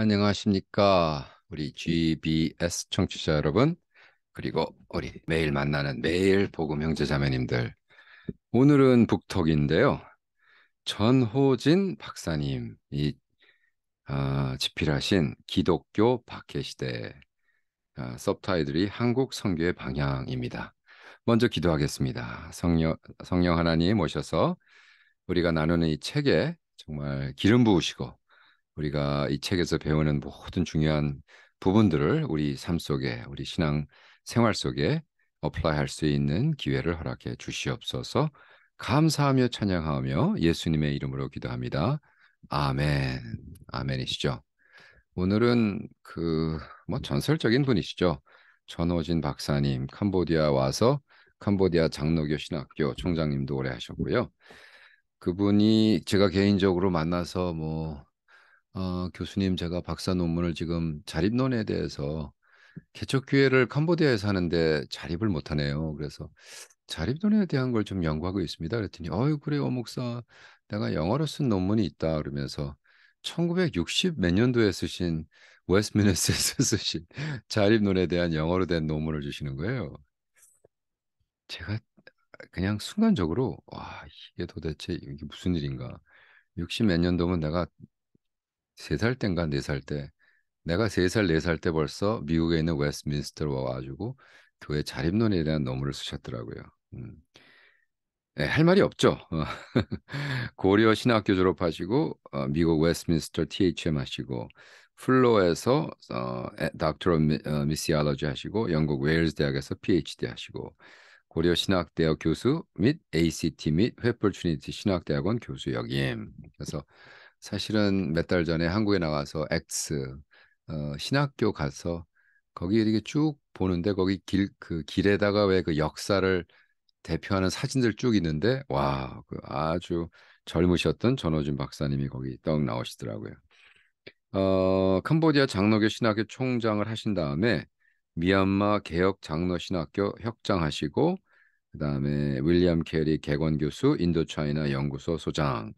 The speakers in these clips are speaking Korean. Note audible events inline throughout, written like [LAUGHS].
안녕하십니까 우리 GBS 청취자 여러분 그리고 우리 매일 만나는 매일 복음 형제 자매님들 오늘은 북턱인데요 전호진 박사님이 어, 집필하신 기독교 박해시대 어, 서브타이들이 한국 선교의 방향입니다 먼저 기도하겠습니다 성령, 성령 하나님 모셔서 우리가 나누는 이 책에 정말 기름 부으시고 우리가 이 책에서 배우는 모든 중요한 부분들을 우리 삶 속에, 우리 신앙 생활 속에 어플라이할 수 있는 기회를 허락해 주시옵소서. 감사하며 찬양하며 예수님의 이름으로 기도합니다. 아멘. 아멘이시죠. 오늘은 그 뭐 전설적인 분이시죠. 전호진 박사님 캄보디아 와서 캄보디아 장로교 신학교 총장님도 오래 하셨고요. 그분이 제가 개인적으로 만나서 뭐 어, 교수님, 제가 박사 논문을 지금 자립론에 대해서 개척 기회를 캄보디아에 서하는데 자립을 못하네요. 그래서 자립론에 대한 걸 좀 연구하고 있습니다. 그랬더니 어유 그래요 어, 목사 내가 영어로 쓴 논문이 있다 그러면서 1960 몇 년도에 쓰신 웨스트민스에서 [LAUGHS] 쓰신 자립론에 대한 영어로 된 논문을 주시는 거예요. 제가 그냥 순간적으로 와 이게 도대체 이게 무슨 일인가 60 몇 년도면 내가 세살 땐가 네 살 때 내가 세 살 네 살 때 벌써 미국에 있는 웨스트민스터로 와가지고 교회 자립론에 대한 논문을 쓰셨더라고요. 음. 네, 할 말이 없죠. 어. [LAUGHS] 고려 신학교 졸업하시고 어, 미국 웨스트민스터 THM 하시고 플로에서 닥터 미시알러지 하시고 영국 웨일즈 대학에서 PhD 하시고 고려 신학대학 교수 및 ACT 및 횃불 트리니티 신학대학원 교수 역임. 그래서 사실은 몇 달 전에 한국에 나와서 X 어, 신학교 가서 거기 이렇게 쭉 보는데 거기 길 그 길에다가 왜 그 역사를 대표하는 사진들 쭉 있는데 와그 아주 젊으셨던 전호준 박사님이 거기 떡 나오시더라고요. 어, 캄보디아 장로교 신학교 총장을 하신 다음에 미얀마 개혁 장로 신학교 협장하시고 그다음에 윌리엄 케리 개관 교수 인도차이나 연구소 소장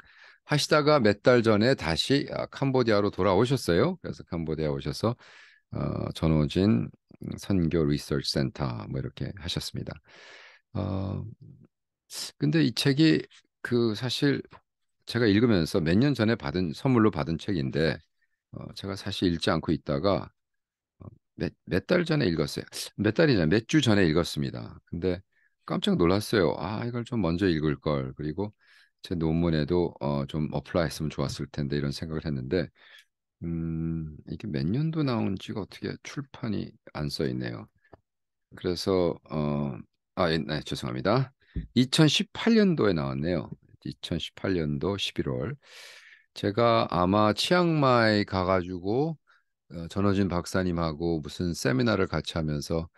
하시다가 몇 달 전에 다시 아, 캄보디아로 돌아오셨어요. 그래서 캄보디아 오셔서 어, 전호진 선교 리서치 센터 뭐 이렇게 하셨습니다. 어, 근데 이 책이 그 사실 제가 읽으면서 몇 년 전에 받은 선물로 받은 책인데 어, 제가 사실 읽지 않고 있다가 어, 몇달 전에 읽었어요. 몇 달이냐 몇 주 전에 읽었습니다. 근데 깜짝 놀랐어요. 아 이걸 좀 먼저 읽을 걸 그리고 제 논문에도 어, 좀 어플라이했으면 좋았을 텐데 이런 생각을 했는데 음, 이게 몇 년도 나온지가 어떻게 출판이 안 써 있네요. 그래서 어, 아, 예, 네, 죄송합니다. 2018년도에 나왔네요. 2018년도 11월 제가 아마 치앙마이 가가지고 어, 전호진 박사님하고 무슨 세미나를 같이 하면서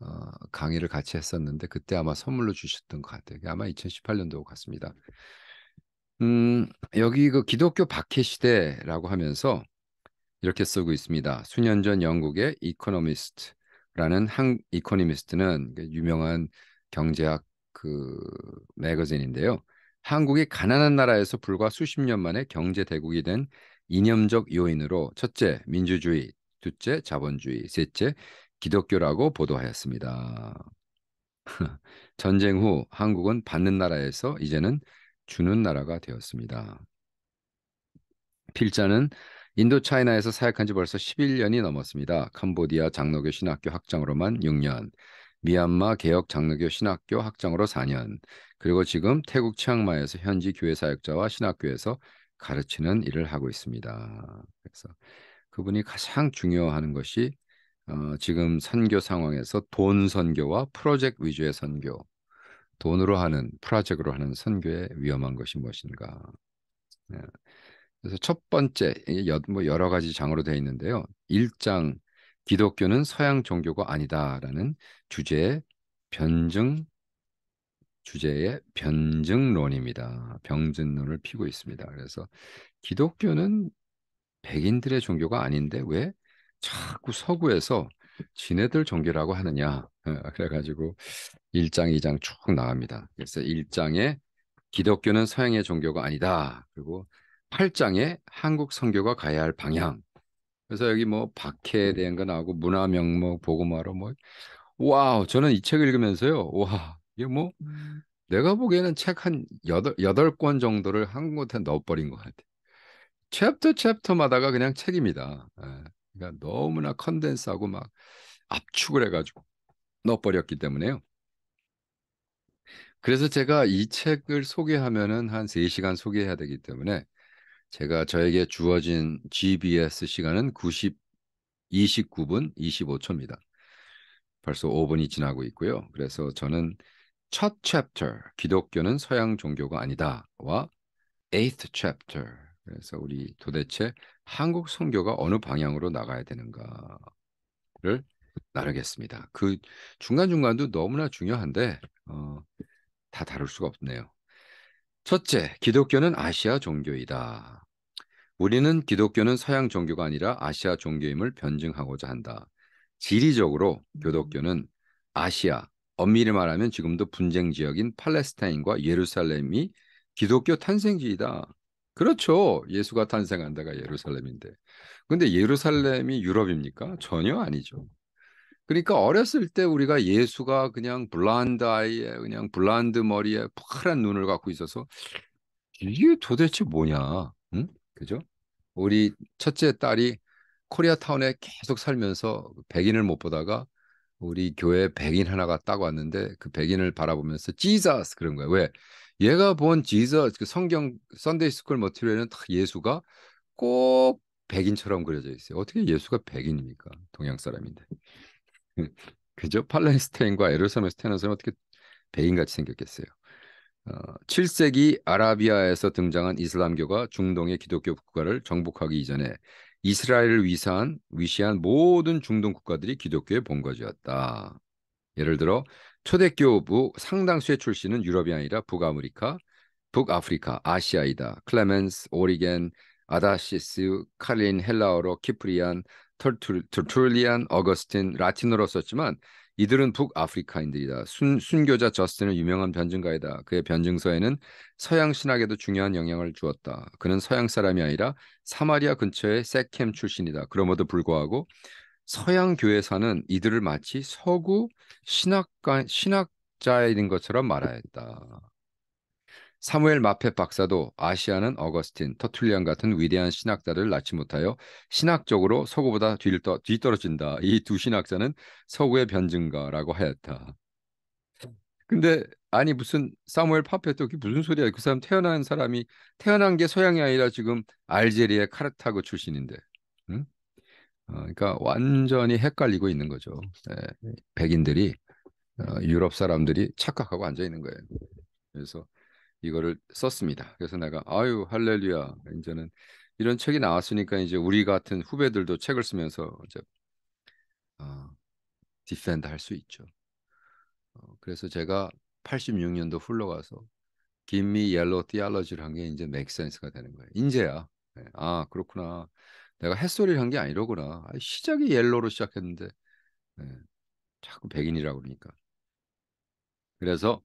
어, 강의를 같이 했었는데 그때 아마 선물로 주셨던 것 같아요. 아마 2018년도 같습니다. 음, 여기 그 기독교 박해 시대라고 하면서 이렇게 쓰고 있습니다. 수년 전 영국의 이코노미스트라는 한 이코노미스트는 그 유명한 경제학 그 매거진인데요. 한국이 가난한 나라에서 불과 수십 년 만에 경제 대국이 된 이념적 요인으로 첫째 민주주의, 둘째 자본주의, 셋째 기독교라고 보도하였습니다. [LAUGHS] 전쟁 후 한국은 받는 나라에서 이제는 주는 나라가 되었습니다. 필자는 인도차이나에서 사역한 지 벌써 11년이 넘었습니다. 캄보디아 장로교 신학교 학장으로만 6년, 미얀마 개혁 장로교 신학교 학장으로 4년, 그리고 지금 태국 치앙마이에서 현지 교회 사역자와 신학교에서 가르치는 일을 하고 있습니다. 그래서 그분이 가장 중요한 것이 어, 지금 선교 상황에서 돈 선교와 프로젝트 위주의 선교 돈으로 하는 프라젝으로 하는 선교의 위험한 것이 무엇인가. 예. 그래서 첫 번째 뭐 여러 가지 장으로 되어 있는데요. 1장 기독교는 서양 종교가 아니다라는 주제의 변증 주제의 변증론입니다. 병증론을 피고 있습니다. 그래서 기독교는 백인들의 종교가 아닌데 왜 자꾸 서구에서 지네들 종교라고 하느냐. 어, 그래가지고 1장, 2장 쭉 나갑니다. 그래서 1장에 기독교는 서양의 종교가 아니다. 그리고 8장에 한국 선교가 가야 할 방향. 그래서 여기 뭐 박해에 대한 거 나오고 문화 명목 보고마로 뭐 와우 저는 이 책을 읽으면서요 와 이게 뭐 음. 내가 보기에는 책한 여덟 권 정도를 한 곳에 넣어버린 것 같아. 챕터 챕터마다가 그냥 책입니다. 예. 그러니까 너무나 컨덴스하고 막 압축을 해가지고 넣어버렸기 때문에요. 그래서 제가 이 책을 소개하면은 한 3시간 소개해야 되기 때문에 제가 저에게 주어진 GBS 시간은 90, 29분 25초입니다. 벌써 5분이 지나고 있고요. 그래서 저는 첫 챕터, 기독교는 서양 종교가 아니다와 8 t h chapter. 그래서 우리 도대체 한국 선교가 어느 방향으로 나가야 되는가를 나누겠습니다. 그 중간 중간도 너무나 중요한데 어, 다 다룰 수가 없네요. 첫째, 기독교는 아시아 종교이다. 우리는 기독교는 서양 종교가 아니라 아시아 종교임을 변증하고자 한다. 지리적으로 교독교는 아시아, 엄밀히 말하면 지금도 분쟁 지역인 팔레스타인과 예루살렘이 기독교 탄생지이다. 그렇죠. 예수가 탄생한 데가 예루살렘인데. 근데 예루살렘이 유럽입니까? 전혀 아니죠. 그러니까 어렸을 때 우리가 예수가 그냥 블란드 아이에 그냥 블란드 머리에 파란 눈을 갖고 있어서 이게 도대체 뭐냐? 응? 그죠? 우리 첫째 딸이 코리아타운에 계속 살면서 그 백인을 못 보다가 우리 교회 백인 하나가 딱 왔는데 그 백인을 바라보면서 지자스 그런 거예 왜? 얘가 본 지서 그 성경 선데이 스쿨 머티리얼에는 다 예수가 꼭 백인처럼 그려져 있어요. 어떻게 예수가 백인입니까? 동양 사람인데. [LAUGHS] 그죠? 팔레스타인과 에르사렘에서 태어난 사람 어떻게 백인같이 생겼겠어요? 어, 7세기 아라비아에서 등장한 이슬람교가 중동의 기독교 국가를 정복하기 이전에 이스라엘을 위사한, 위시한 모든 중동 국가들이 기독교의 본거지였다. 예를 들어 초대교부 상당수의 출신은 유럽이 아니라 북아메리카, 북아프리카, 아시아이다. 클레멘스, 오리겐, 아다시스, 칼린, 헬라어로 키프리안, 툴툴리안, 어거스틴, 라틴어로 썼지만 이들은 북아프리카인들이다. 순, 순교자 저스틴은 유명한 변증가이다. 그의 변증서에는 서양 신학에도 중요한 영향을 주었다. 그는 서양 사람이 아니라 사마리아 근처의 세캠 출신이다. 그럼에도 불구하고 서양 교회사는 이들을 마치 서구 신학관, 신학자인 것처럼 말하였다. 사무엘 마페 박사도 아시아는 어거스틴, 터툴리안 같은 위대한 신학자를 낳지 못하여 신학적으로 서구보다 뒤떠, 뒤떨어진다. 이 두 신학자는 서구의 변증가라고 하였다. 근데 아니 무슨 사무엘 파페도 그게 무슨 소리야? 그 사람 태어난 사람이 태어난 게 서양이 아니라 지금 알제리의 카르타고 출신인데, 응? 어, 그러니까 완전히 헷갈리고 있는 거죠. 예, 네, 백인들이 어, 유럽 사람들이 착각하고 앉아 있는 거예요. 그래서 이거를 썼습니다. 그래서 내가 아유 할렐루야 이제는 이런 책이 나왔으니까 이제 우리 같은 후배들도 책을 쓰면서 이제 어, 디펜드 할 수 있죠. 어, 그래서 제가 86년도 훌러가서 김미 옐로 디알러지를 한 게 이제 맥센스가 되는 거예요. 인제야 네, 예, 아 그렇구나. 내가 햇소리를 한 게 아니로구나. 시작이 옐로로 시작했는데 네. 자꾸 백인이라고 그러니까. 그래서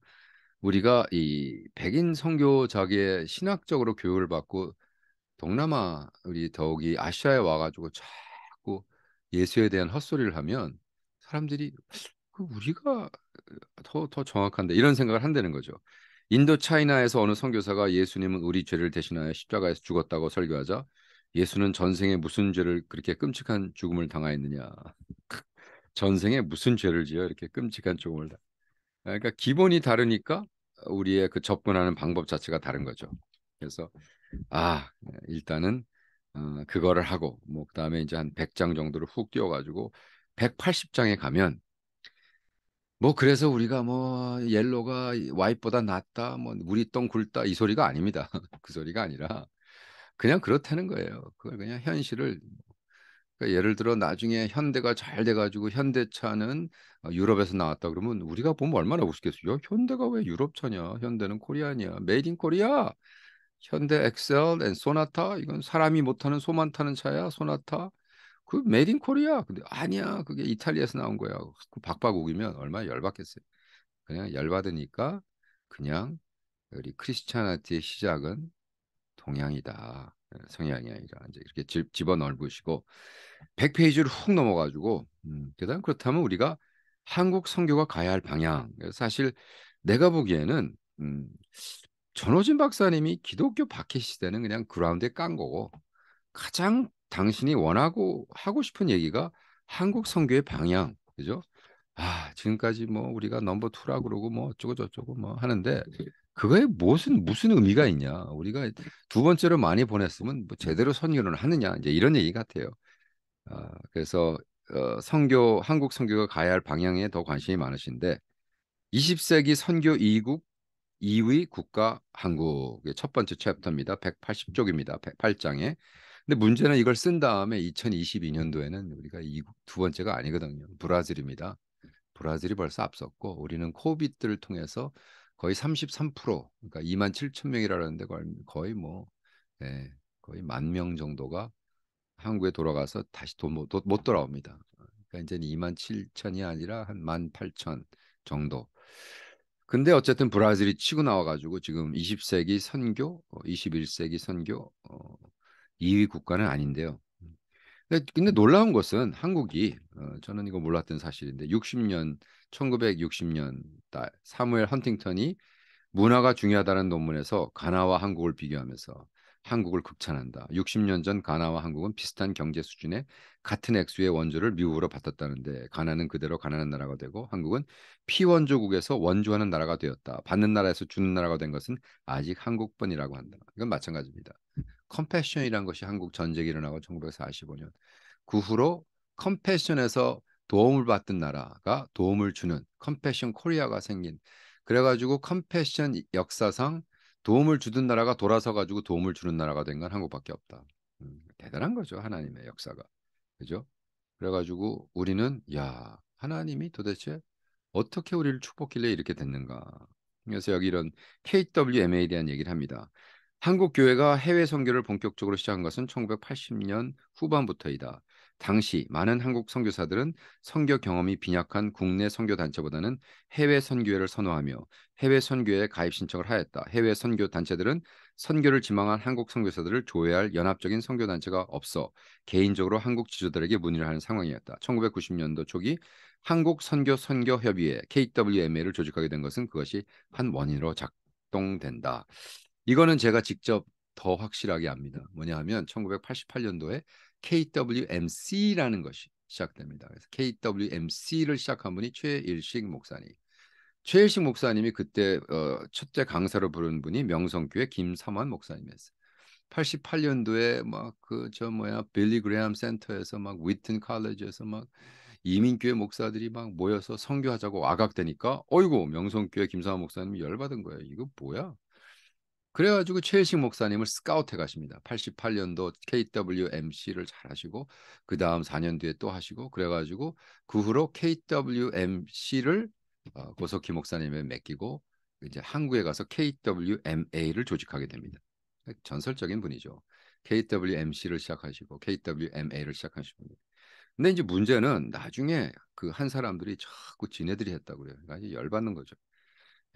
우리가 이 백인 선교자의 신학적으로 교육을 받고 동남아 우리 더욱이 아시아에 와가지고 자꾸 예수에 대한 헛소리를 하면 사람들이 그 우리가 더 더 정확한데 이런 생각을 한다는 거죠. 인도 차이나에서 어느 선교사가 예수님은 우리 죄를 대신하여 십자가에서 죽었다고 설교하자 예수는 전생에 무슨 죄를 그렇게 끔찍한 죽음을 당하였느냐? [LAUGHS] 전생에 무슨 죄를 지어 이렇게 끔찍한 죽음을 당. 그러니까 기본이 다르니까 우리의 그 접근하는 방법 자체가 다른 거죠. 그래서 아 일단은 어, 그거를 하고 뭐 그다음에 이제 한 100장 정도를 훅 띄워가지고 180장에 가면 뭐 그래서 우리가 뭐 옐로가 와이보다 낫다 뭐 우리 똥 굵다 이 소리가 아닙니다. [LAUGHS] 그 소리가 아니라 그냥 그렇다는 거예요. 그걸 그냥 현실을 그러니까 예를 들어 나중에 현대가 잘 돼가지고 현대차는 어, 유럽에서 나왔다 그러면 우리가 보면 얼마나 우습겠어요. 현대가 왜 유럽차냐? 현대는 코리아니야 메이드 인 코리아. 현대 엑셀 앤 소나타 이건 사람이 못하는 소만 타는 차야 소나타 그 메이드 인 코리아 근데 아니야 그게 이탈리아에서 나온 거야 그 박박 우기면 얼마나 열받겠어요 그냥 열받으니까 그냥 우리 크리스찬아티의 시작은 동향이다. 예, 성향이 아니라 이제 이렇게 집, 어넓으시고 100페이지를 훅 넘어가지고 음, 그음 그렇다면 우리가 한국 선교가 가야 할 방향 사실 내가 보기에는 음, 전호진 박사님이 기독교 박해 시대는 그냥 그라운드에 깐 거고 가장 당신이 원하고 하고 싶은 얘기가 한국 선교의 방향 그죠? 아 지금까지 뭐 우리가 넘버 투라 그러고 뭐 어쩌고 저쩌고 뭐 하는데 그거에 무슨 무슨 의미가 있냐? 우리가 두 번째로 많이 보냈으면 뭐 제대로 선교를 하느냐? 이제 이런 얘기 같아요. 어, 그래서 어, 선교 한국 선교가 가야 할 방향에 더 관심이 많으신데 20세기 선교 2국 2위 국가 한국의 첫 번째 챕터입니다. 180쪽입니다. 108장에. 근데 문제는 이걸 쓴 다음에 2022년도에는 우리가 이국 두 번째가 아니거든요. 브라질입니다. 브라질이 벌써 앞섰고 우리는 코비드를 통해서 거의 33% 그러니까 2만 7천 명이라는데 거의 뭐 네, 거의 만 명 정도가 한국에 돌아가서 다시 못, 못 돌아옵니다. 그러니까 이제는 2만 7천이 아니라 한만 8천 정도. 근데 어쨌든 브라질이 치고 나와가지고 지금 20세기 선교, 21세기 선교 어, 2위 어, 국가는 아닌데요. 그러니까 근데, 놀라운 것은 한국이 어, 저는 이거 몰랐던 사실인데 60년 1960년 달 사무엘 헌팅턴이 문화가 중요하다는 논문에서 가나와 한국을 비교하면서 한국을 극찬한다. 60년 전 가나와 한국은 비슷한 경제 수준의 같은 액수의 원조를 미국으로 받았다는데 가나는 그대로 가난한 나라가 되고 한국은 피원조국에서 원조하는 나라가 되었다. 받는 나라에서 주는 나라가 된 것은 아직 한국뿐이라고 한다. 이건 마찬가지입니다. 컴패션이란 것이 한국 전쟁이 일어나고 1945년 그 후로 컴패션에서 도움을 받던 나라가 도움을 주는 컴패션 코리아가 생긴 그래가지고 컴패션 역사상 도움을 주던 나라가 돌아서 가지고 도움을 주는 나라가 된 건 한국밖에 없다. 음, 대단한 거죠 하나님의 역사가 그죠? 그래가지고 우리는 야 하나님이 도대체 어떻게 우리를 축복길래 이렇게 됐는가? 그래서 여기 이런 KWMA에 대한 얘기를 합니다. 한국 교회가 해외 선교를 본격적으로 시작한 것은 1980년 후반부터이다. 당시 많은 한국 선교사들은 선교 경험이 빈약한 국내 선교 단체보다는 해외 선교회를 선호하며 해외 선교회에 가입 신청을 하였다. 해외 선교 단체들은 선교를 지망한 한국 선교사들을 조회할 연합적인 선교 단체가 없어 개인적으로 한국 지주들에게 문의를 하는 상황이었다. 1990년도 초기 한국 선교 선교 협의회 KWMA를 조직하게 된 것은 그것이 한 원인으로 작동된다. 이거는 제가 직접 더 확실하게 압니다. 뭐냐 하면 1988년도에 KWMC라는 것이 시작됩니다. 그래서 KWMC를 시작한 분이 최일식 목사님. 최일식 목사님이 그때 어, 첫째 강사로 부른 분이 명성교회 김삼환 목사님이었어요. 88년도에 막 그 저 뭐야 빌리 그레암 센터에서 막 위튼 칼리지에서 막 이민교회 목사들이 막 모여서 성교하자고 와각되니까 어이구 명성교회 김삼환 목사님이 열받은 거예요. 이거 뭐야? 그래가지고 최일식 목사님을 스카우트 해 가십니다. 88년도 KWMC를 잘 하시고 그 다음 4년 뒤에 또 하시고 그래가지고 그 후로 KWMC를 어, 고석희 목사님에 맡기고 이제 한국에 가서 KWMA를 조직하게 됩니다. 전설적인 분이죠. KWMC를 시작하시고 KWMA를 시작하시고 근데 이제 문제는 나중에 그 한 사람들이 자꾸 지네들이 했다고 그래요. 그러니까 열받는 거죠.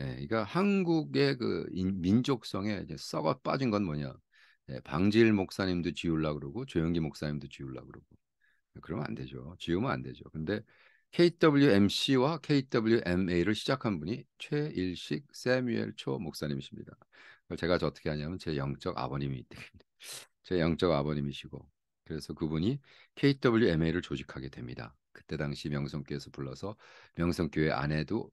예, 그러니까 한국의 그 인, 민족성에 이제 썩어 빠진 건 뭐냐? 예, 방질 목사님도 지울라 그러고 조영기 목사님도 지울라 그러고 예, 그러면 안 되죠. 지우면 안 되죠. 근데 KWMC와 KWMA를 시작한 분이 최일식 세뮤엘 초 목사님이십니다. 제가 저 어떻게 하냐면 제 영적 아버님이 제 영적 아버님이시고 그래서 그분이 KWMA를 조직하게 됩니다. 그때 당시 명성교에서 불러서 명성교회 안에도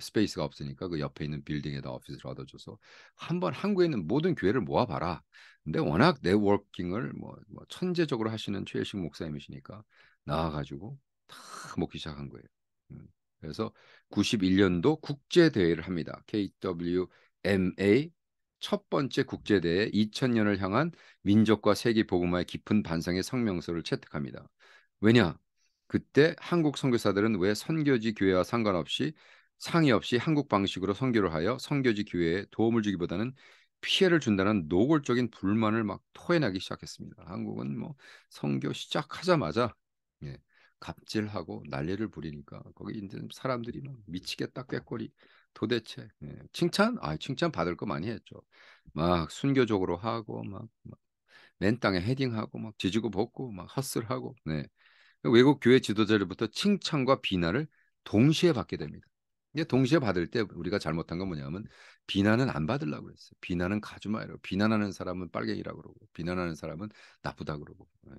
스페이스가 없으니까 그 옆에 있는 빌딩에다 오피스를 얻어줘서 한번 한국에 있는 모든 교회를 모아봐라. 근데 워낙 네트워킹을 뭐, 뭐 천재적으로 하시는 최일식 목사님이시니까 나와가지고 다 먹기 시작한 거예요. 음. 그래서 91년도 국제 대회를 합니다. KWMA 첫 번째 국제 대회 2000년을 향한 민족과 세계 복음화의 깊은 반성의 성명서를 채택합니다. 왜냐? 그때 한국 선교사들은 왜 선교지 교회와 상관없이 상의 없이 한국 방식으로 선교를 하여 선교지 교회에 도움을 주기보다는 피해를 준다는 노골적인 불만을 막 토해내기 시작했습니다. 한국은 뭐 선교 시작하자마자 예, 갑질하고 난리를 부리니까 거기 있는 사람들이 막 뭐 미치겠다 꾀꼬리 도대체 예, 칭찬 아 칭찬 받을 거 많이 했죠. 막 순교적으로 하고 막, 막 맨땅에 헤딩하고 막 지지고 볶고 막 헛슬하고 네. 외국 교회 지도자들부터 칭찬과 비난을 동시에 받게 됩니다. 이제 동시에 받을 때 우리가 잘못한 건 뭐냐면 비난은 안 받으려고 그어요 비난은 가주마이로 비난하는 사람은 빨갱이라 그러고 비난하는 사람은 나쁘다 그러고 예.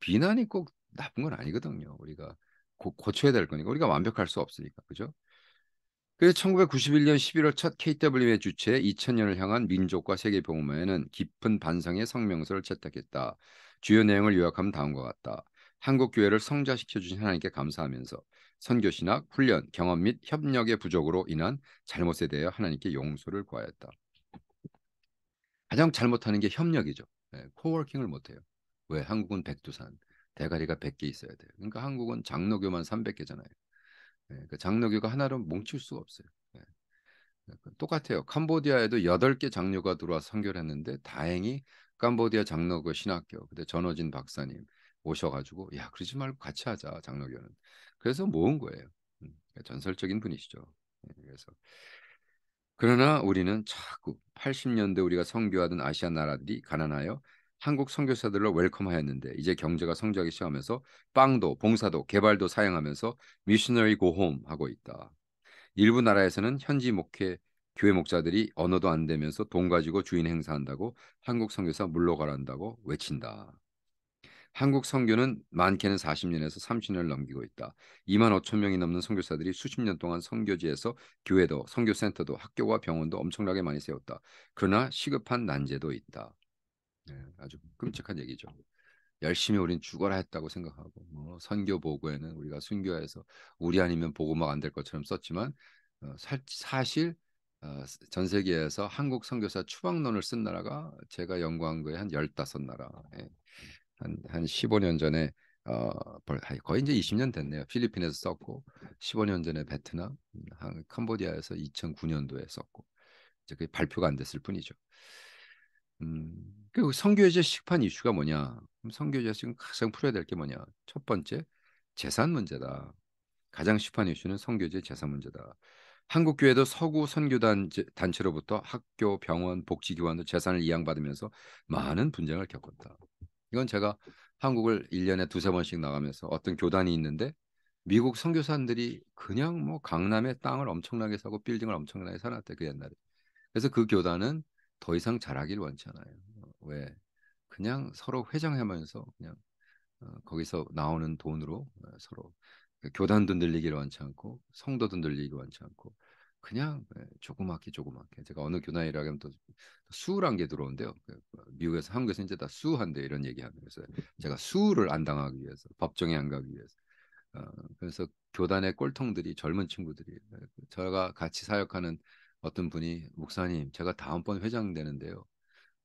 비난이 꼭 나쁜 건 아니거든요. 우리가 고, 고쳐야 될 거니까 우리가 완벽할 수 없으니까 그죠? 그래서 1991년 11월 첫 KWM의 주최 2000년을 향한 민족과 세계 복음화는 깊은 반성의 성명서를 채택했다. 주요 내용을 요약하면 다음과 같다. 한국 교회를 성장시켜 주신 하나님께 감사하면서 선교 신학, 훈련, 경험 및 협력의 부족으로 인한 잘못에 대해 하나님께 용서를 구하였다. 가장 잘못하는 게 협력이죠. 네, 예, 코워킹을 못해요. 왜 한국은 백두산, 대가리가 100개 있어야 돼요. 그러니까 한국은 장로교만 300개잖아요. 네, 예, 그 장로교가 하나로 뭉칠 수가 없어요. 네. 똑같아요. 캄보디아에도 8개 장로가 들어와 선교를 했는데 다행히 캄보디아 장로교 신학교 그때 전호진 박사님 오셔가지고 야 그러지 말고 같이 하자 장로교는 그래서 모은 거예요 음, 그러니까 전설적인 분이시죠 예, 그래서 그러나 우리는 자꾸 80년대 우리가 선교하던 아시아 나라들이 가난하여 한국 선교사들로 웰컴하였는데 이제 경제가 성장하기 시작하면서 빵도 봉사도 개발도 사양하면서 미셔너리 고홈 하고 있다. 일부 나라에서는 현지 목회 교회 목사들이 언어도 안 되면서 돈 가지고 주인 행사한다고 한국 선교사 물러가란다고 외친다. 한국 선교는 많게는 40년에서 30년을 넘기고 있다. 2만 5천 명이 넘는 선교사들이 수십 년 동안 선교지에서 교회도 선교센터도 학교와 병원도 엄청나게 많이 세웠다. 그러나 시급한 난제도 있다. 네, 아주 끔찍한 얘기죠. 열심히 우린 죽어라 했다고 생각하고 뭐 선교 보고에는 우리가 순교해서 우리 아니면 보고막 안 될 것처럼 썼지만 어, 사, 사실 어, 전 세계에서 한국 선교사 추방론을 쓴 나라가 제가 연구한 거에 한 열다섯 나라에 예. 한, 한 15년 전에 어, 거의 이제 20년 됐네요. 필리핀에서 썼고 15년 전에 베트남, 한, 캄보디아에서 2009년도에 썼고 이제 그 발표가 안 됐을 뿐이죠. 음, 그 성교제 식판 이슈가 뭐냐? 성교제 지금 가장 풀어야 될 게 뭐냐? 첫 번째 재산 문제다. 가장 식판 이슈는 성교제 재산 문제다. 한국 교회도 서구 선교단 단체로부터 학교, 병원, 복지기관도 재산을 이양받으면서 많은 분쟁을 겪었다. 이건 제가 한국을 일년에 두세 번씩 나가면서 어떤 교단이 있는데 미국 선교사들이 그냥 뭐 강남에 땅을 엄청나게 사고 빌딩을 엄청나게 사놨대 그 옛날에. 그래서 그 교단은 더 이상 자라길 원치 않아요. 어, 왜? 그냥 서로 회장하면서 그냥 어, 거기서 나오는 돈으로 어, 서로 그 교단도 늘리기를 원치 않고 성도도 늘리기 를 원치 않고 그냥 예, 조그맣게 조그맣게 제가 어느 교단이라하면또 수란 게 들어온대요. 그, 그 미국에서 한국에서 이제 다수한대 이런 얘기하면 그래서 제가 수를 안 당하기 위해서 법정에 안 가기 위해서 어, 그래서 교단의 꼴통들이 젊은 친구들이 예, 그 저가 같이 사역하는 어떤 분이 목사님 제가 다음번 회장 되는데요.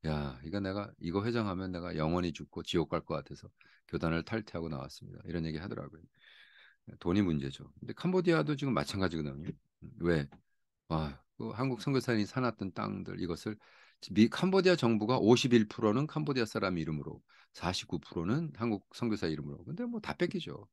야 이거 내가 이거 회장하면 내가 영원히 죽고 지옥 갈 것 같아서 교단을 탈퇴하고 나왔습니다. 이런 얘기 하더라고요. 예, 돈이 문제죠. 근데 캄보디아도 지금 마찬가지거든요. 음, 왜 와, 그 한국 선교사님이 사놨던 땅들 이것을 미 캄보디아 정부가 51%는 캄보디아 사람 이름으로, 49%는 한국 선교사 이름으로. 근데 뭐 다 뺏기죠.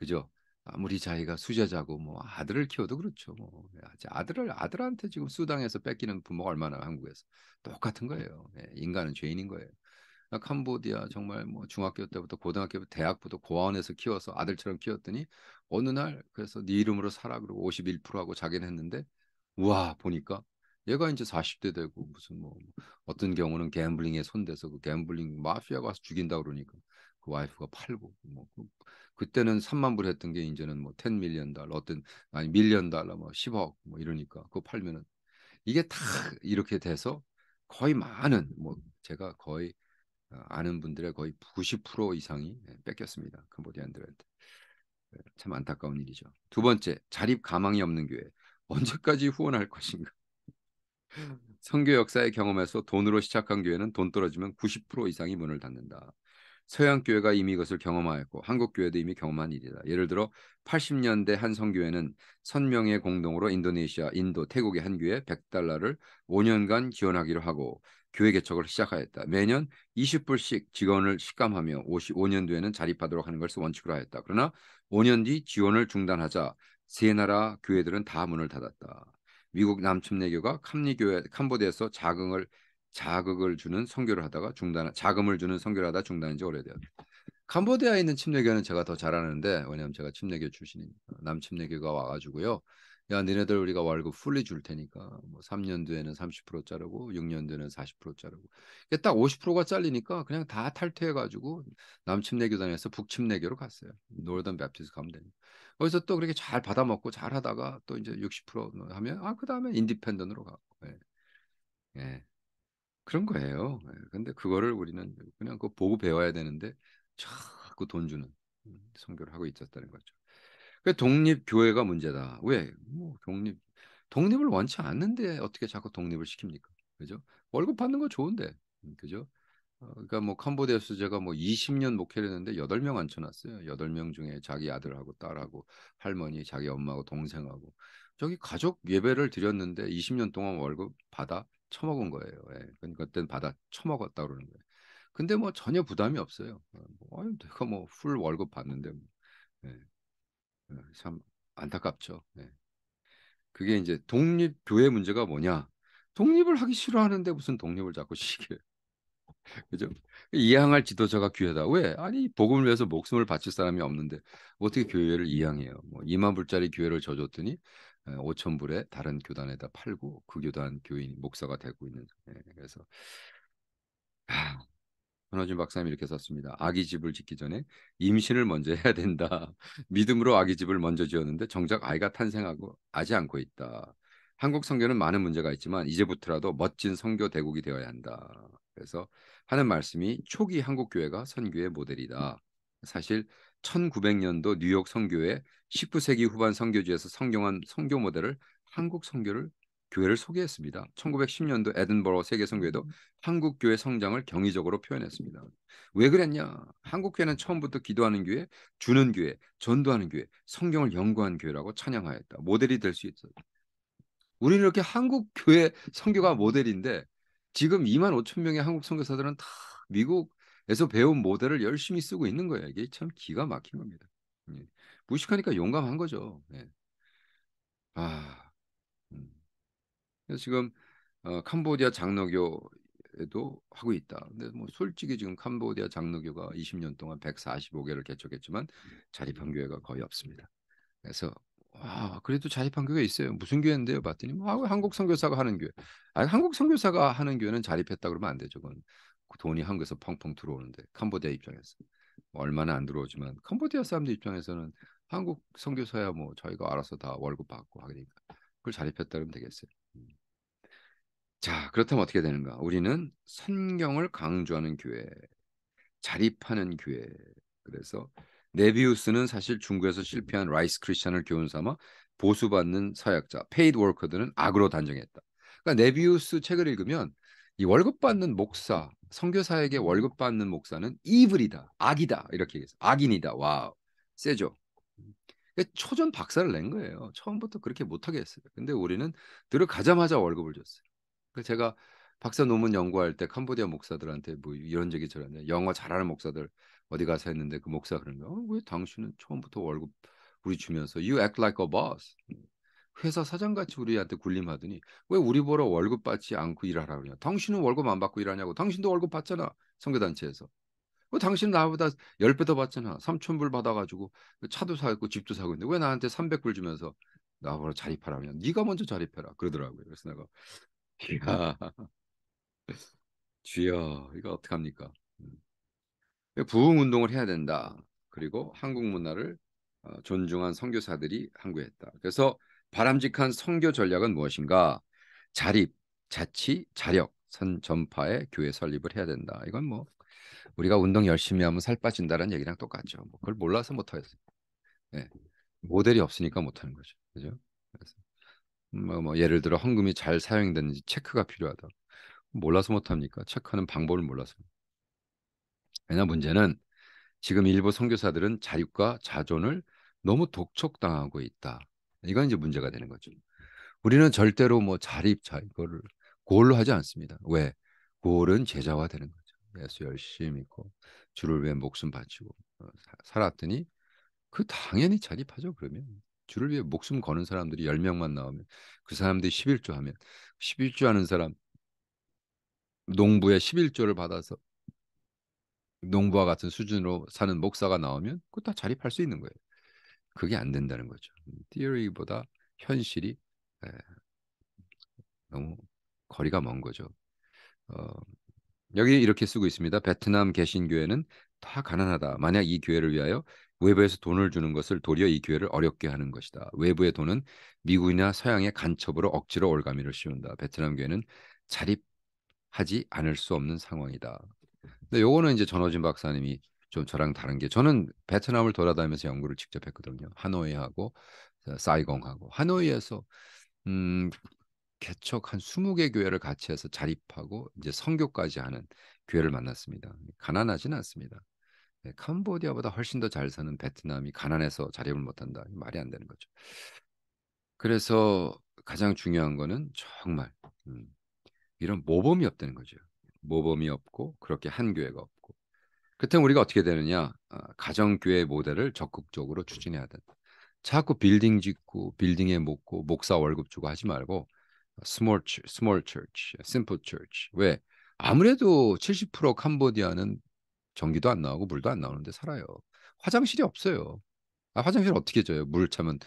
그죠? 아무리 자기가 수제자고 뭐 아들을 키워도 그렇죠. 뭐 아들을 아들한테 지금 수당에서 뺏기는 부모가 얼마나 한국에서 똑같은 거예요. 예, 인간은 죄인인 거예요. 아, 캄보디아 정말 뭐 중학교 때부터 고등학교 때부터 대학부터 고아원에서 키워서 아들처럼 키웠더니 어느 날 그래서 네 이름으로 살아 그러고 51% 하고 자긴 했는데 우와 보니까 얘가 이제 40대 되고 무슨 뭐, 뭐 어떤 경우는 갬블링에 손대서 그 갬블링 마피아가 와서 죽인다 그러니까 그 와이프가 팔고 뭐 그, 때는 3만 불 했던 게 이제는 뭐10 밀리언 달러 어떤 아니 밀리언 달러 뭐 10억 뭐 이러니까 그거 팔면은 이게 다 이렇게 돼서 거의 많은 뭐 제가 거의 어, 아는 분들의 거의 90% 이상이 예, 뺏겼습니다 캄보디안들한테 예, 참 안타까운 일이죠. 두 번째 자립 가망이 없는 교회. 언제까지 후원할 것인가? 선교 역사의 경험에서 돈으로 시작한 교회는 돈 떨어지면 90% 이상이 문을 닫는다. 서양 교회가 이미 이것을 경험하였고 한국 교회도 이미 경험한 일이다. 예를 들어 80년대 한 선교회는 선명의 공동으로 인도네시아, 인도, 태국의 한 교회 100달러를 5년간 지원하기로 하고 교회 개척을 시작하였다. 매년 20불씩 직원을 식감하며 55년 도에는 자립하도록 하는 것을 원칙으로 하였다. 그러나 5년 뒤 지원을 중단하자 세 나라 교회들은 다 문을 닫았다. 미국 남침내교가 캄리교회 캄보디아에서 자긍을 자극을 주는 선교를 하다가 중단 자금을 주는 선교를 하다 중단한 지 오래되었다. 캄보디아에 있는 침례교는 제가 더 잘 아는데 왜냐하면 제가 침례교 출신이니까 남침례교가 와가지고요 야 니네들 우리가 월급 풀리 줄 테니까 뭐 3년 뒤에는 30% 자르고 6년 뒤에는 40% 자르고 이게 딱 50%가 잘리니까 그냥 다 탈퇴해 가지고 남침내교단에서 북침내교로 갔어요 노던 베프티스 가면 되니까 거기서 또 그렇게 잘 받아먹고 잘 하다가 또 이제 60% 뭐 하면 아그 다음에 인디펜던으로 가고 예. 예. 그런 거예요 예. 근데 그거를 우리는 그냥 그 보고 배워야 되는데 자꾸 돈 주는 성교를 음, 하고 있었다는 거죠. 그 독립 교회가 문제다. 왜? 뭐 독립 독립을 원치 않는데 어떻게 자꾸 독립을 시킵니까? 그죠? 월급 받는 거 좋은데. 음, 그죠? 어, 그러니까 뭐 캄보디아에서 제가 뭐 20년 목회를 했는데 8명 앉혀놨어요. 8명 중에 자기 아들하고 딸하고 할머니, 자기 엄마하고 동생하고 저기 가족 예배를 드렸는데 20년 동안 월급 받아 처먹은 거예요. 예. 그러니까 그때는 받아 처먹었다 그러는 거예요. 근데 뭐 전혀 부담이 없어요. 어, 뭐, 내가 뭐 풀 월급 받는데 뭐. 예. 예, 참 안타깝죠. 네. 그게 이제 독립 교회 문제가 뭐냐? 독립을 하기 싫어하는데 무슨 독립을 자꾸 [LAUGHS] 시켜요. 그죠? 이양할 지도자가 귀하다. 왜? 아니 복음을 위해서 목숨을 바칠 사람이 없는데 어떻게 교회를 이양해요? 뭐 2만 불짜리 교회를 져줬더니 5천 예, 불에 다른 교단에다 팔고 그 교단 교인 목사가 되고 있는. 네. 그래서 하, 현호준 박사님 이렇게 썼습니다. 아기 집을 짓기 전에 임신을 먼저 해야 된다. [LAUGHS] 믿음으로 아기 집을 먼저 지었는데 정작 아이가 탄생하고 아지 않고 있다. 한국 성교는 많은 문제가 있지만 이제부터라도 멋진 성교 대국이 되어야 한다. 그래서 하는 말씀이 초기 한국 교회가 선교의 모델이다. 사실 1900년도 뉴욕 선교회 19세기 후반 선교지에서 성경한 선교 모델을 한국 선교를 교회를 소개했습니다. 1910년도 에든버러 세계선교회도 음. 한국 교회 성장을 경이적으로 표현했습니다. 왜 그랬냐? 한국 교회는 처음부터 기도하는 교회, 주는 교회, 전도하는 교회, 성경을 연구한 교회라고 찬양하였다. 모델이 될 수 있어. 우리는 이렇게 한국 교회 선교가 모델인데 지금 2만 5천 명의 한국 선교사들은 다 미국에서 배운 모델을 열심히 쓰고 있는 거예요. 이게 참 기가 막힌 겁니다. 예. 무식하니까 용감한 거죠. 예. 아, 그래서 지금 어, 캄보디아 장로교에도 하고 있다. 근데 뭐 솔직히 지금 캄보디아 장로교가 20년 동안 145개를 개척했지만 자립한 음. 교회가 거의 없습니다. 그래서 와 그래도 자립한 교회 있어요. 무슨 교회인데요? 봤더니 뭐 한국 선교사가 하는 교회. 아 한국 선교사가 하는 교회는 자립했다 그러면 안 되죠. 그건 그 돈이 한국에서 펑펑 들어오는데 캄보디아 입장에서 뭐 얼마나 안 들어오지만 캄보디아 사람들 입장에서는 한국 선교사야 뭐 저희가 알아서 다 월급 받고 하니까 그걸 자립했다 그러면 되겠어요. 자, 그렇다면 어떻게 되는가? 우리는 성경을 강조하는 교회, 자립하는 교회. 그래서 네비우스는 사실 중국에서 실패한 라이스 크리스천을 교훈 삼아 보수받는 사역자, 페이드 워커들은 악으로 단정했다. 그러니까 네비우스 책을 읽으면 이 월급 받는 목사, 선교사에게 월급 받는 목사는 이불이다, 악이다 이렇게 얘기해서 악인이다. 와우, 세죠. 그 초전 박사를 낸 거예요. 처음부터 그렇게 못하게 했어요. 근데 우리는 들어가자마자 월급을 줬어요. 그 제가 박사 논문 연구할 때 캄보디아 목사들한테 뭐 이런 얘기 저런 영어 잘하는 목사들 어디 가서 했는데 그 목사 그런 거. 어, 왜 당신은 처음부터 월급 우리 주면서 you act like a boss. 회사 사장같이 우리한테 군림하더니왜 우리 보러 월급 받지 않고 일하라 그러냐. 당신은 월급 안 받고 일하냐고. 당신도 월급 받잖아. 선교단체에서. 왜 어, 당신 나보다 10배 더 받잖아. 3천불 받아가지고 차도 사고 집도 사고 있는데 왜 나한테 300불 주면서 나보러 자립하라 그냥 네가 먼저 자립해라 그러더라고요. 그래서 내가 [LAUGHS] 야 주여, 이거 어떻게합니까 음. 부흥 운동을 해야 된다. 그리고 한국 문화를 어, 존중한 선교사들이 항구했다. 그래서 바람직한 선교 전략은 무엇인가? 자립, 자치, 자력, 선 전파의 교회 설립을 해야 된다. 이건 뭐 우리가 운동 열심히 하면 살 빠진다는 얘기랑 똑같죠. 뭐 그걸 몰라서 못하겠어요. 네. 모델이 없으니까 못하는 거죠. 그죠? 그래서. 뭐, 뭐 예를 들어 헌금이 잘사용되는지 체크가 필요하다. 몰라서 못합니까? 체크하는 방법을 몰라서. 왜냐 문제는 지금 일부 선교사들은 자립과 자존을 너무 독촉당하고 있다. 이건 이제 문제가 되는 거죠. 우리는 절대로 뭐 자립 자 이거를 고을로 하지 않습니다. 왜? 고을은 제자화 되는 거죠. 예수 열심히 믿고 주를 위해 목숨 바치고 어, 살았더니 그 당연히 자립하죠. 그러면 주를 위해 목숨 거는 사람들이 10명만 나오면 그 사람들이 11조 하면 11조 하는 사람 농부의 11조를 받아서 농부와 같은 수준으로 사는 목사가 나오면 그거 다 자립할 수 있는 거예요. 그게 안 된다는 거죠. t 어리 o 보다 현실이 에, 예, 너무 거리가 먼 거죠. 어, 여기 이렇게 쓰고 있습니다. 베트남 개신교회는 다 가난하다. 만약 이 교회를 위하여 외부에서 돈을 주는 것을 도리어 이 교회를 어렵게 하는 것이다. 외부의 돈은 미국이나 서양의 간첩으로 억지로 올가미를 씌운다. 베트남 교회는 자립하지 않을 수 없는 상황이다. 근데 요거는 이제 전호진 박사님이 좀 저랑 다른 게 저는 베트남을 돌아다니면서 연구를 직접 했거든요. 하노이하고 사이공하고 하노이에서 음 개척 한 20개 교회를 같이 해서 자립하고 이제 선교까지 하는 교회를 만났습니다. 가난하지는 않습니다. 네, 캄보디아보다 훨씬 더 잘 사는 베트남이 가난해서 자립을 못한다. 말이 안 되는 거죠. 그래서 가장 중요한 거는 정말 음, 이런 모범이 없다는 거죠. 모범이 없고 그렇게 한 교회가 없고 그때 우리가 어떻게 되느냐 아, 가정교회 모델을 적극적으로 추진해야 된다. 자꾸 빌딩 짓고 빌딩에 묻고 목사 월급 주고 하지 말고 스몰 스몰 처치, 심플 처치. 왜? 아무래도 70% 캄보디아는 전기도 안 나오고 물도 안 나오는데 살아요. 화장실이 없어요. 아, 화장실 어떻게 줘요? 물 차면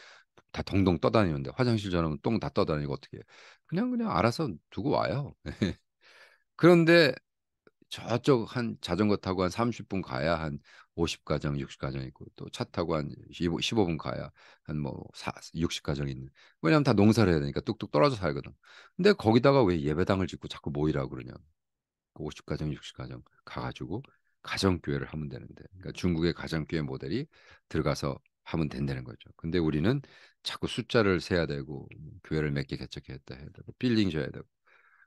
다 동동 떠다니는데 화장실 전하면 똥 다 떠다니고 어떻게 해 그냥 그냥 알아서 두고 와요. [LAUGHS] 그런데 저쪽 한 자전거 타고 한 30분 가야 한 50가정, 60가정 있고 또 차 타고 한 15, 15분 가야 한뭐 60가정 있는. 왜냐하면 다 농사를 해야 되니까 뚝뚝 떨어져 살거든. 근데 거기다가 왜 예배당을 짓고 자꾸 모이라고 그러냐. 50가정, 그 60가정 가가지고 가정교회를 하면 되는데 그러니까 음. 중국의 가정교회 모델이 들어가서 하면 된다는 거죠. 근데 우리는 자꾸 숫자를 세야 되고 교회를 몇 개 개척했다 해야 되고 빌딩 줘야 되고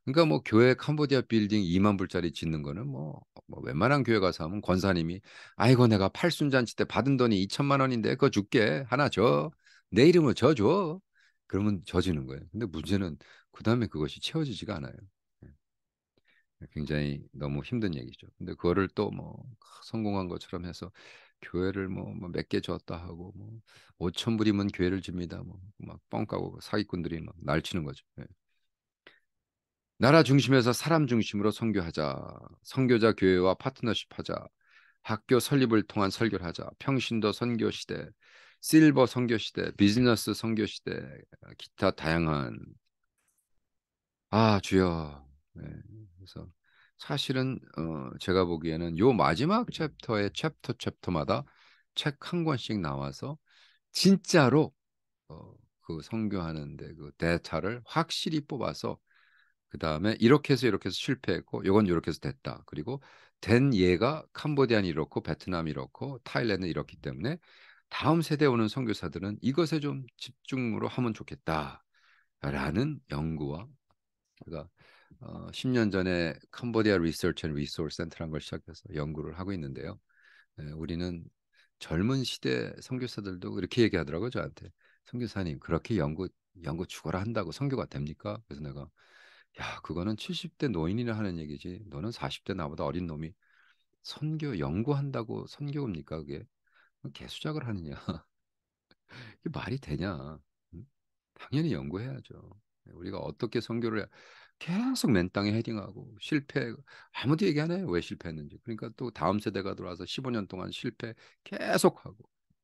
그러니까 뭐 교회 캄보디아 빌딩 2만 불짜리 짓는 거는 뭐, 뭐 웬만한 교회 가서 하면 권사님이 아이고 내가 팔순잔치 때 받은 돈이 2천만 원인데 그거 줄게 하나 줘내 이름으로 져줘 그러면 져지는 거예요. 근데 문제는 그 다음에 그것이 채워지지가 않아요. 굉장히 너무 힘든 얘기죠. 근데 그거를 또 뭐 성공한 것처럼 해서 교회를 뭐 몇개 뭐 줬다 하고 뭐 5천 불이면 교회를 줍니다. 뭐 막 뻥 까고 그 사기꾼들이 막 날치는 거죠. 예. 나라 중심에서 사람 중심으로 선교하자. 선교자 교회와 파트너십하자. 학교 설립을 통한 설교를 하자. 평신도 선교 시대, 실버 선교 시대, 비즈니스 선교 시대, 기타 다양한 아 주여 네, 그래서 사실은 어, 제가 보기에는 요 마지막 네. 챕터의 챕터 챕터마다 책 한 권씩 나와서 진짜로 어, 그 선교하는데 그 대차를 확실히 뽑아서 그 다음에 이렇게 해서 이렇게 해서 실패했고 요건 이렇게 해서 됐다 그리고 된 예가 캄보디안이 이렇고 베트남이 이렇고 타일랜드 이렇기 때문에 다음 세대 오는 선교사들은 이것에 좀 집중으로 하면 좋겠다라는 연구와 그러니까 어, 10년 전에 캄보디아 리서치 앤 리소스 센터라는 걸 시작해서 연구를 하고 있는데요. 에, 예, 우리는 젊은 시대 선교사들도 이렇게 얘기하더라고요 저한테 선교사님 그렇게 연구 연구 죽어라 한다고 선교가 됩니까? 그래서 내가 야 그거는 70대 노인이라 하는 얘기지 너는 40대 나보다 어린 놈이 선교 연구한다고 선교입니까 그게 뭐 개수작을 하느냐 [LAUGHS] 이게 말이 되냐 당연히 연구해야죠 네, 우리가 어떻게 선교를 계속 맨땅에 헤딩하고 실패 아무도 얘기 안 해요 왜 실패했는지 그러니까 또 다음 세대가 들어와서 15년 동안 실패 계속하고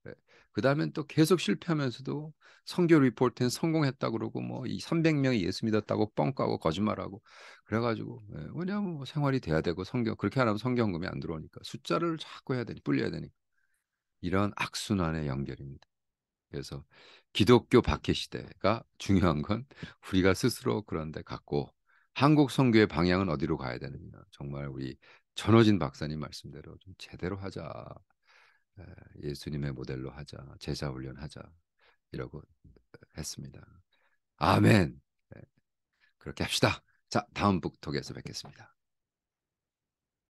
네, 그 다음엔 또 계속 실패하면서도 성교 리포트엔 성공했다 그러고 뭐 이 300명이 예수 믿었다고 뻥까고 거짓말하고 그래가지고 예, 왜냐하면 뭐 생활이 돼야 되고 성교 그렇게 안 하면 성경금이 안 들어오니까 숫자를 자꾸 해야 되니 불려야 되니까 이런 악순환의 연결입니다. 그래서 기독교 박해 시대가 중요한 건 우리가 스스로 그런데 갔고 한국 선교의 방향은 어디로 가야 되느냐. 정말 우리 전호진 박사님 말씀대로 좀 제대로 하자. 예수님의 모델로 하자. 제자 훈련하자. 이러고 했습니다. 아멘. 네. 그렇게 합시다. 자, 다음 북톡에서 뵙겠습니다.